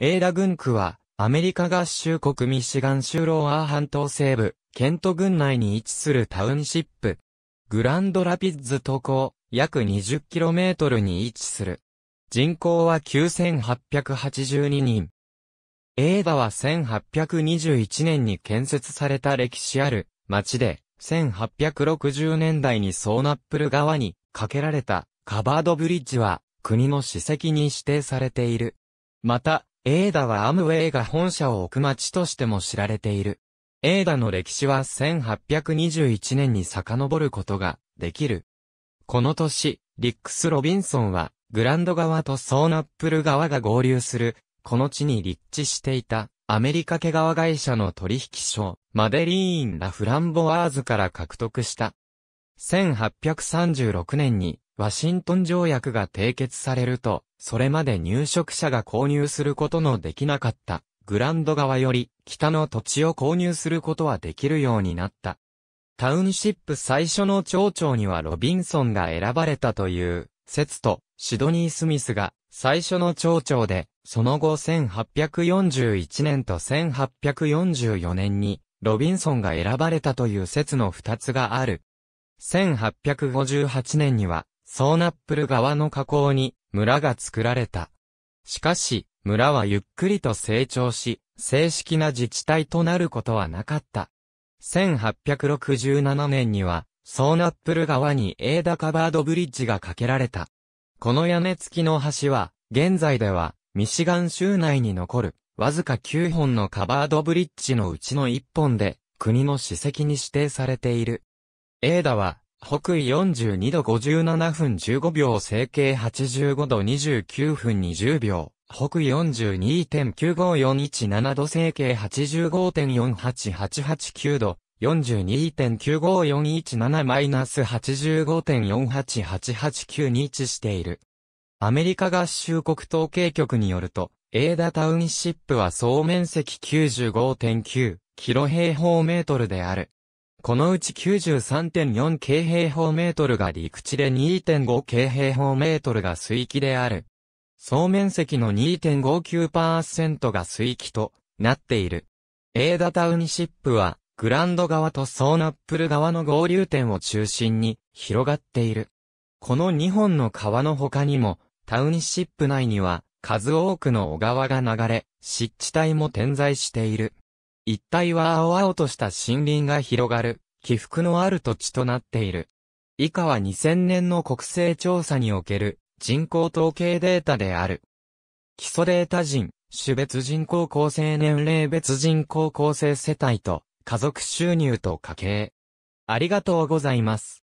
エーラ軍区は、アメリカ合衆国ミシガン州ローアー半島西部、ケント郡内に位置するタウンシップ。グランドラピッズ渡航、約 20km に位置する。人口は9882人。エーダは1821年に建設された歴史ある町で、1860年代にソーナップル川に架けられたカバードブリッジは国の史跡に指定されている。また、エーダはアムウェイが本社を置く町としても知られている。エーダの歴史は1821年に遡ることができる。この年、リックス・ロビンソンは、グランド側とソーナップル側が合流する、この地に立地していた、アメリカ家側会社の取引所、マデリーン・ラ・フランボワーズから獲得した。1836年に、ワシントン条約が締結されると、それまで入植者が購入することのできなかった、グランド側より北の土地を購入することはできるようになった。タウンシップ最初の町長にはロビンソンが選ばれたという説と、シドニー・スミスが最初の町長で、その後1841年と1844年にロビンソンが選ばれたという説の二つがある。1858年には、ソーナップル側の河口に村が作られた。しかし、村はゆっくりと成長し、正式な自治体となることはなかった。1867年には、ソーナップル川にエーダカバードブリッジが架けられた。この屋根付きの橋は、現在では、ミシガン州内に残る、わずか9本のカバードブリッジのうちの1本で、国の史跡に指定されている。エーダは、北緯42度57分15秒、整形85度29分20秒、北緯42.95417度、整形85.48889度、42.95417 85.48889に位置している。アメリカ合衆国統計局によると、エーダタウンシップは総面積95.9キロ平方メートルである。このうち93.4京平方メートルが陸地で2.5京平方メートルが水域である。総面積の2.59%が水域となっている。エーダタウンシップは、グランド側とソーナップル側の合流点を中心に広がっている。この2本の川の他にも、タウンシップ内には数多くの小川が流れ、湿地帯も点在している。一帯は青々とした森林が広がる、起伏のある土地となっている。以下は2000年の国勢調査における人口統計データである。基礎データ人、種別人口構成年齢別人口構成世帯と家族収入と家計。ありがとうございます。